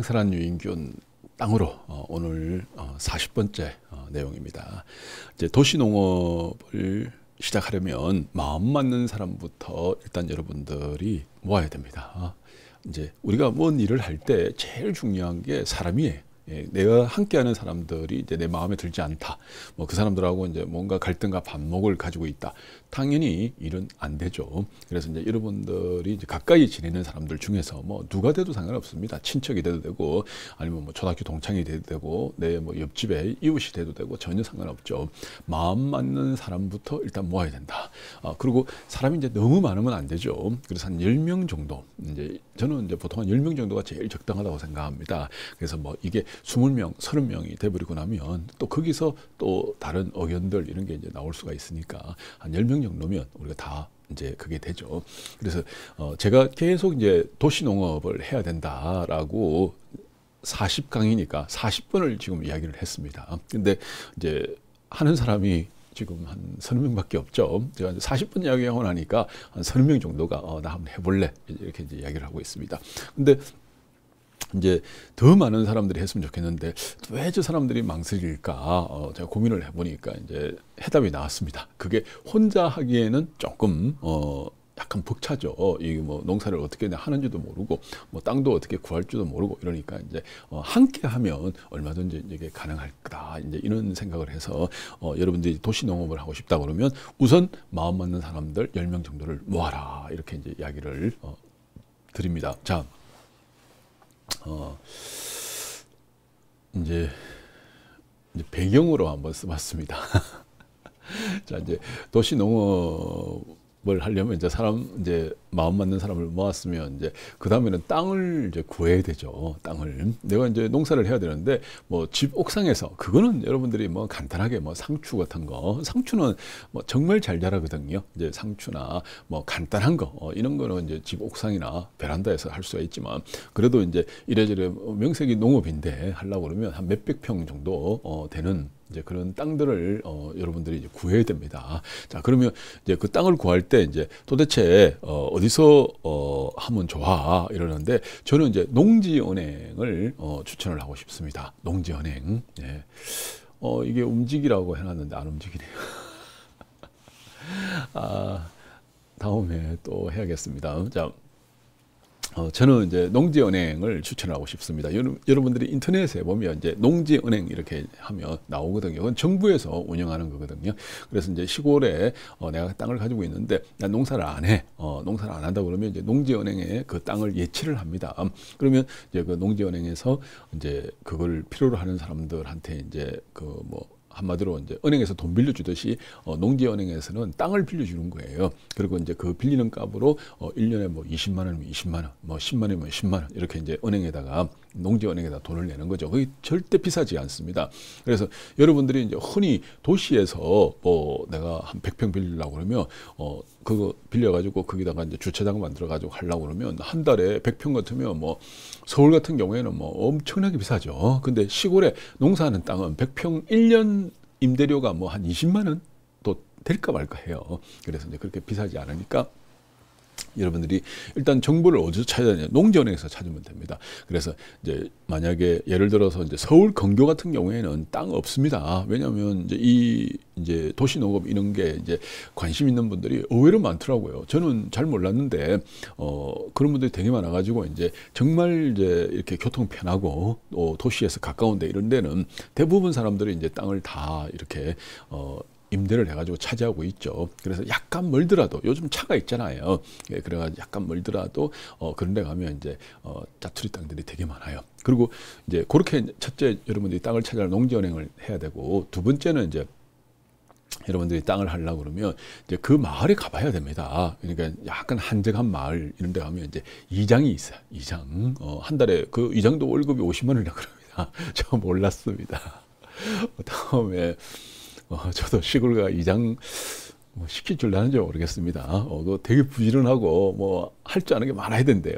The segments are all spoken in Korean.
황산한 유인균 땅으로 어, 오늘 40번째 어, 어, 내용입니다. 이제 도시농업을 시작하려면 마음 맞는 사람부터 일단 여러분들이 모아야 됩니다. 아, 이제 우리가 뭔 일을 할 때 제일 중요한 게 사람이에요. 예, 내가 함께하는 사람들이 이제 내 마음에 들지 않다. 뭐 그 사람들하고 이제 뭔가 갈등과 반목을 가지고 있다. 당연히 일은 안 되죠. 그래서 이제 여러분들이 이제 가까이 지내는 사람들 중에서 뭐 누가 돼도 상관없습니다. 친척이 돼도 되고 아니면 뭐 초등학교 동창이 돼도 되고 내 뭐 옆집에 이웃이 돼도 되고 전혀 상관없죠. 마음 맞는 사람부터 일단 모아야 된다. 아, 그리고 사람이 이제 너무 많으면 안 되죠. 그래서 한 열 명 정도 이제 저는 이제 보통 한 열 명 정도가 제일 적당하다고 생각합니다. 그래서 뭐 이게 20명, 30명이 돼버리고 나면 또 거기서 또 다른 의견들 이런 게 이제 나올 수가 있으니까 한 10명 정도면 우리가 다 이제 그게 되죠. 그래서 어 제가 계속 이제 도시 농업을 해야 된다라고 40강이니까 40분을 지금 이야기를 했습니다. 근데 이제 하는 사람이 지금 한 서른 명밖에 없죠. 제가 40분 이야기하고 나니까 한 서른 명 정도가 어, 나 한번 해볼래 이렇게 이제 이야기를 하고 있습니다. 근데 이제 더 많은 사람들이 했으면 좋겠는데 왜 저 사람들이 망설일까 어, 제가 고민을 해보니까 이제 해답이 나왔습니다. 그게 혼자 하기에는 조금 어, 약간 벅차죠. 어, 이게 뭐 농사를 어떻게 하는지도 모르고 뭐 땅도 어떻게 구할지도 모르고 이러니까 이제 어 함께 하면 얼마든지 이게 가능할 거다. 이제 이런 생각을 해서 어 여러분들이 도시 농업을 하고 싶다 그러면 우선 마음 맞는 사람들 1 0명 정도를 모아라. 이렇게 이제 이야기를 어 드립니다. 자, 어, 이제, 이제 배경으로 한번 써봤습니다. 자, 이제 도시농업 뭘 하려면 이제 사람 이제 마음 맞는 사람을 모았으면 이제 그 다음에는 땅을 이제 구해야 되죠. 땅을 내가 이제 농사를 해야 되는데 뭐 집 옥상에서 그거는 여러분들이 뭐 간단하게 뭐 상추 같은 거 상추는 뭐 정말 잘 자라거든요. 이제 상추나 뭐 간단한 거 어, 이런 거는 이제 집 옥상이나 베란다에서 할 수가 있지만 그래도 이제 이래저래 명색이 농업인데 하려고 그러면 한 몇 백 평 정도 어, 되는 이제 그런 땅들을 어, 여러분들이 이제 구해야 됩니다. 자 그러면 이제 그 땅을 구할 때 이제 도대체 어, 어디서 어, 하면 좋아 이러는데 저는 이제 농지은행을 어, 추천을 하고 싶습니다. 농지은행. 예. 어 이게 움직이라고 해놨는데 안 움직이네요. 아 다음에 또 해야겠습니다. 자. 어, 저는 이제 농지은행을 추천하고 싶습니다. 여러, 여러분들이 인터넷에 보면 이제 농지은행 이렇게 하면 나오거든요. 그건 정부에서 운영하는 거거든요. 그래서 이제 시골에 어, 내가 땅을 가지고 있는데 난 농사를 안 해. 어, 농사를 안 한다 그러면 이제 농지은행에 그 땅을 예치를 합니다. 음, 그러면 이제 그 농지은행에서 이제 그걸 필요로 하는 사람들한테 이제 그뭐 한마디로 이제 은행에서 돈 빌려주듯이 어, 농지은행에서는 땅을 빌려주는 거예요. 그리고 이제 그 빌리는 값으로 어, 1년에 뭐 20만 원이면 20만 원, 뭐 10만 원이면 10만 원 이렇게 이제 은행에다가 농지은행에다 돈을 내는 거죠. 그게 절대 비싸지 않습니다. 그래서 여러분들이 이제 흔히 도시에서 뭐 내가 한 100평 빌리려고 그러면 어 그거 빌려가지고 거기다가 이제 주차장 만들어가지고 하려고 그러면 한 달에 100평 같으면 뭐 서울 같은 경우에는 뭐 엄청나게 비싸죠. 근데 시골에 농사하는 땅은 100평 1년 임대료가 뭐 한 20만 원또 될까 말까 해요. 그래서 이제 그렇게 비싸지 않으니까 여러분들이 일단 정보를 어디서 찾아야 되냐? 농전에서 찾으면 됩니다. 그래서 이제 만약에 예를 들어서 이제 서울 건교 같은 경우에는 땅 없습니다. 왜냐하면 이제 이 이제 도시농업 이런 게 이제 관심 있는 분들이 의외로 많더라고요. 저는 잘 몰랐는데 어 그런 분들이 되게 많아가지고 이제 정말 이제 이렇게 교통 편하고 어 도시에서 가까운데 이런 데는 대부분 사람들이 이제 땅을 다 이렇게 어 임대를 해가지고 차지하고 있죠. 그래서 약간 멀더라도 요즘 차가 있잖아요. 예, 그래가지고 약간 멀더라도 어, 그런 데 가면 이제 어, 짜투리 땅들이 되게 많아요. 그리고 이제 그렇게 첫째 여러분들이 땅을 찾아 농지연행을 해야 되고 두 번째는 이제 여러분들이 땅을 하려 고 그러면 이제 그 마을에 가봐야 됩니다. 그러니까 약간 한적한 마을 이런 데 가면 이제 이장이 있어요. 이장. 어, 한 달에 그 이장도 월급이 50만 원이라 그럽니다. 저 몰랐습니다. 다음에 어, 저도 시골가 이장 뭐 시킬 줄아는지 모르겠습니다. 어, 그 되게 부지런하고 뭐 할 줄 아는 게 많아야 된대요.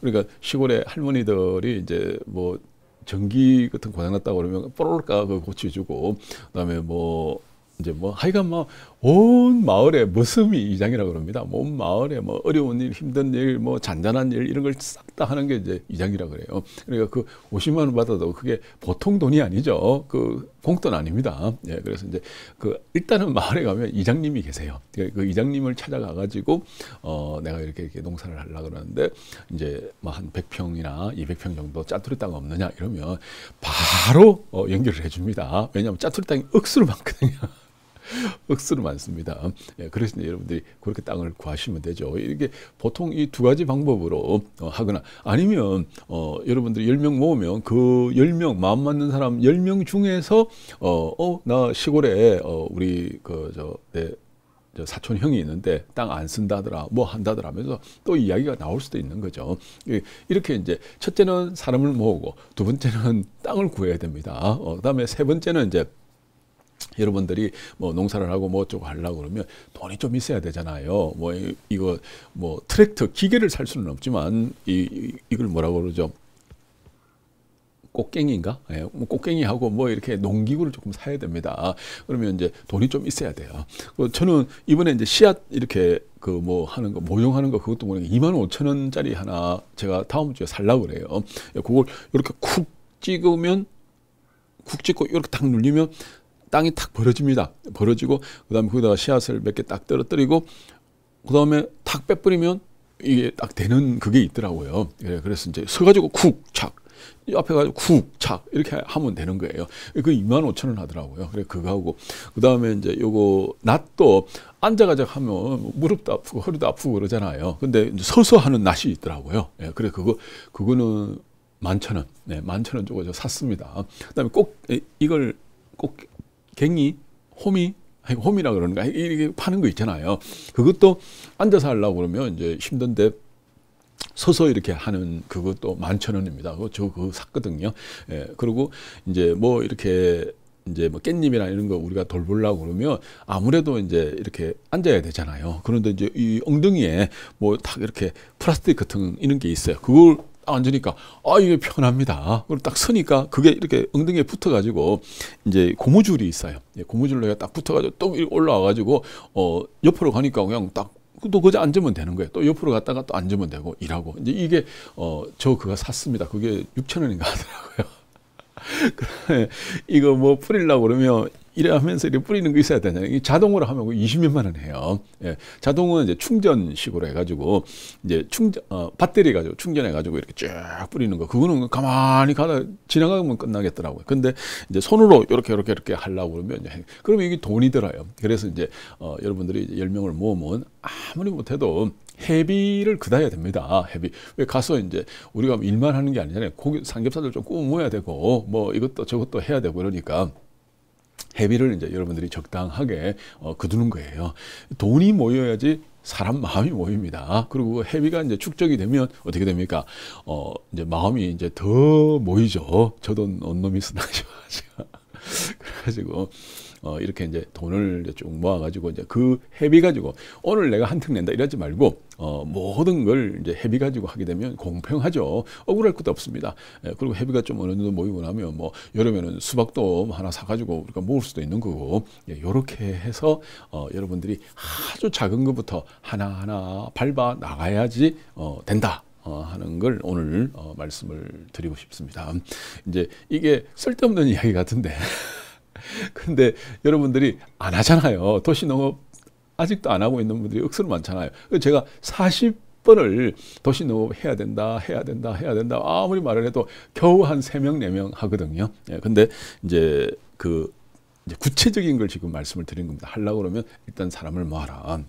그러니까 시골에 할머니들이 이제 뭐 전기 같은 고장 났다고 그러면 뽀로로까 그 고쳐주고 그다음에 뭐 이제 뭐 하여간 뭐온 마을에 무슴이 이장이라고 그럽니다. 뭐온 마을에 뭐 어려운 일, 힘든 일, 뭐 잔잔한 일 이런 걸 싹 다 하는 게 이제 이장이라 그래요. 그러니까 그 50만 원 받아도 그게 보통 돈이 아니죠. 그 공돈 아닙니다. 예, 그래서 이제 그 일단은 마을에 가면 이장님이 계세요. 그러니까 그 이장님을 찾아가 가지고 어 내가 이렇게 이렇게 농사를 하려고 그러는데 이제 뭐한 100평이나 200평 정도 짜투리 땅 없느냐 이러면 바로 어 연결을 해 줍니다. 왜냐하면 짜투리 땅이 억수로 많거든요. 억수로 많습니다. 예, 그러시니 여러분들이 그렇게 땅을 구하시면 되죠. 이게 보통 이 두 가지 방법으로 어, 하거나 아니면 어, 여러분들이 10명 모으면 그 10명 마음 맞는 사람 10명 중에서 어, 어, 나 시골에 어, 우리 그저 네, 저 사촌 형이 있는데 땅 안 쓴다더라 뭐 한다더라 하면서 또 이야기가 나올 수도 있는 거죠. 예, 이렇게 이제 첫째는 사람을 모으고 두 번째는 땅을 구해야 됩니다. 어, 그다음에 세 번째는 이제 여러분들이 뭐 농사를 하고 뭐 어쩌고 하려고 그러면 돈이 좀 있어야 되잖아요. 뭐 이거 뭐 트랙터 기계를 살 수는 없지만 이 이걸 뭐라고 그러죠? 꽃갱이인가? 예, 뭐 꽃갱이하고 뭐 이렇게 농기구를 조금 사야 됩니다. 그러면 이제 돈이 좀 있어야 돼요. 그 저는 이번에 이제 씨앗 이렇게 그 뭐 하는 거 모형하는 거 그것도 모르는 2만 5천 원짜리 하나 제가 다음 주에 살라 그래요. 예, 그걸 이렇게 쿡 찍으면 쿡 찍고 이렇게 딱 눌리면 땅이 탁 벌어집니다. 벌어지고 그다음에 거기다가 씨앗을 몇 개 딱 떨어뜨리고 그다음에 탁 빼버리면 이게 딱 되는 그게 있더라고요. 그래, 예, 그래서 이제 서가지고 쿡, 착. 앞에 가지고 쿡, 착. 이렇게 하면 되는 거예요. 그 2만 5천 원 하더라고요. 그래, 그거 하고. 그 다음에 이제 요거, 낫도 앉아가지고 하면 무릎도 아프고 허리도 아프고 그러잖아요. 근데 이제 서서 하는 낫이 있더라고요. 예, 그래, 그거, 그거는 만천 원. 네, 만천 원 주고 저 샀습니다. 그 다음에 꼭, 이걸 꼭 갱이, 홈이 아니, 홈이라 그러는가 이렇게 파는 거 있잖아요. 그것도 앉아서 하려고 그러면 이제 힘든데 서서 이렇게 하는 그것도 만천 원입니다. 저 그거 샀거든요. 예, 그리고 이제 뭐 이렇게 이제 뭐 깻잎이나 이런 거 우리가 돌보려고 그러면 아무래도 이제 이렇게 앉아야 되잖아요. 그런데 이제 이 엉덩이에 뭐딱 이렇게 플라스틱 같은 이런 게 있어요. 그걸 앉으니까 아 이게 편합니다. 그리고 딱 서니까 그게 이렇게 엉덩이에 붙어가지고 이제 고무줄이 있어요. 예, 고무줄로딱 붙어가지고 또 올라와가지고 어 옆으로 가니까 그냥 딱 또 거기 앉으면 되는 거예요. 또 옆으로 갔다가 또 앉으면 되고 일하고 이제 이게 어 저 그거 샀습니다. 그게 6천 원인가 하더라고요. 이거 뭐 풀리려고 그러면 이래하면서 이렇게 뿌리는 게 있어야 되냐. 이 자동으로 하면 20몇만 원 해요. 예. 자동은 이제 충전식으로 해가지고 이제 충전 어, 배터리 가지고 충전해가지고 이렇게 쭉 뿌리는 거. 그거는 가만히 가다 지나가면 끝나겠더라고요. 근데 이제 손으로 이렇게 이렇게 이렇게 하려고 그러면 그러면 이게 돈이 들어요. 그래서 이제 어, 여러분들이 이제 10명을 모으면 아무리 못해도 헤비를 그다야 됩니다. 헤비왜 가서 이제 우리가 일만 하는 게 아니잖아요. 고기 삼겹살도 좀 구워 모아야 되고 뭐 이것도 저것도 해야 되고 그러니까 회비를 이제 여러분들이 적당하게 어, 거두는 거예요. 돈이 모여야지 사람 마음이 모입니다. 그리고 해비가 이제 축적이 되면 어떻게 됩니까? 어, 이제 마음이 이제 더 모이죠. 저도 언놈이 쓰나죠. 그래가지고 어, 이렇게 이제 돈을 쭉 모아가지고 이제 그 회비 가지고 오늘 내가 한 턱 낸다 이러지 말고 어, 모든 걸 이제 회비 가지고 하게 되면 공평하죠. 억울할 것도 없습니다. 예, 그리고 회비가 좀 어느 정도 모이고 나면 뭐 여름에는 수박도 하나 사가지고 우리가 먹을 수도 있는 거고 이렇게 예, 해서 어, 여러분들이 아주 작은 것부터 하나하나 밟아 나가야지 어, 된다. 어, 하는 걸 오늘 어, 말씀을 드리고 싶습니다. 이제 이게 쓸데없는 이야기 같은데 근데 여러분들이 안 하잖아요. 도시농업 아직도 안 하고 있는 분들이 억수로 많잖아요. 제가 40번을 도시농업 해야 된다, 해야 된다, 해야 된다 아무리 말을 해도 겨우 한 3명, 4명 하거든요. 예, 근데 이제 그 이제 구체적인 걸 지금 말씀을 드린 겁니다. 하려고 그러면 일단 사람을 모아라.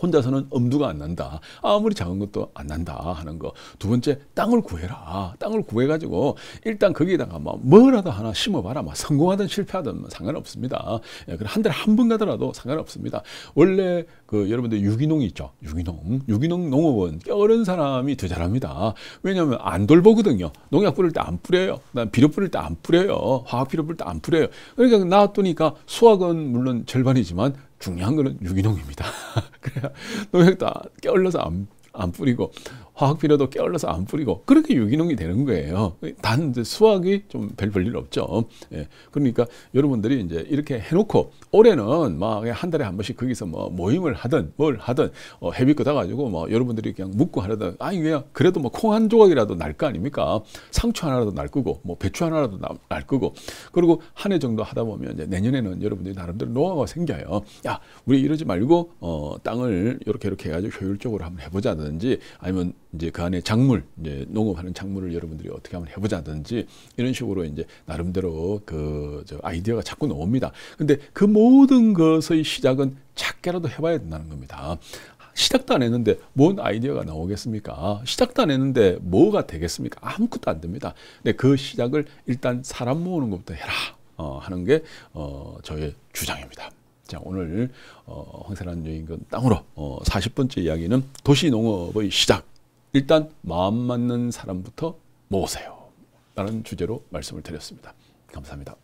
혼자서는 엄두가 안 난다. 아무리 작은 것도 안 난다 하는 거. 두 번째 땅을 구해라. 땅을 구해가지고 일단 거기다가 에뭐 뭐라도 하나 심어봐라. 막 뭐 성공하든 실패하든 뭐 상관없습니다. 예, 한 달에 한 번 가더라도 상관없습니다. 원래 그 여러분들 유기농 이 있죠. 유기농. 유기농 농업은 어른 사람이 더 잘합니다. 왜냐하면 안 돌보거든요. 농약 뿌릴 때 안 뿌려요. 비료 뿌릴 때 안 뿌려요. 화학 비료 뿌릴 때 안 뿌려요. 그러니까 나왔더니까 수확은 물론 절반이지만 중요한 거는 유기농입니다. 그래야 농약 다깨울려서 안, 안 뿌리고 화학비료도 깨얼려서 안 뿌리고 그렇게 유기농이 되는 거예요. 단수확이좀별 별일 없죠. 예. 그러니까 여러분들이 이제 이렇게 해놓고 올해는 막 한 달에 한 번씩 거기서 뭐 모임을 하든 뭘 하든 어, 회비 끄다가지고 뭐 여러분들이 그냥 묵고 하려든 아니 왜냥 그래도 뭐 콩 한 조각이라도 날 거 아닙니까? 상추 하나라도 날 거고 뭐 배추 하나라도 나, 날 거고 그리고 한 해 정도 하다 보면 이제 내년에는 여러분들이 나름대로 노하우가 생겨요. 야 우리 이러지 말고 어, 땅을 이렇게 이렇게 해가지고 효율적으로 한번 해보자든지 아니면 이제 그 안에 작물, 이제 농업하는 작물을 여러분들이 어떻게 한번 해보자든지 이런 식으로 이제 나름대로 그 아이디어가 자꾸 나옵니다. 근데 그 모든 것의 시작은 작게라도 해봐야 된다는 겁니다. 시작도 안 했는데 뭔 아이디어가 나오겠습니까? 시작도 안 했는데 뭐가 되겠습니까? 아무것도 안 됩니다. 근데 그 시작을 일단 사람 모으는 것부터 해라 어, 하는 게 어, 저의 주장입니다. 자 오늘 어, 황세란 여인근 땅으로 어, 40번째 이야기는 도시농업의 시작 일단 마음 맞는 사람부터 모으세요. 라는 주제로 말씀을 드렸습니다. 감사합니다.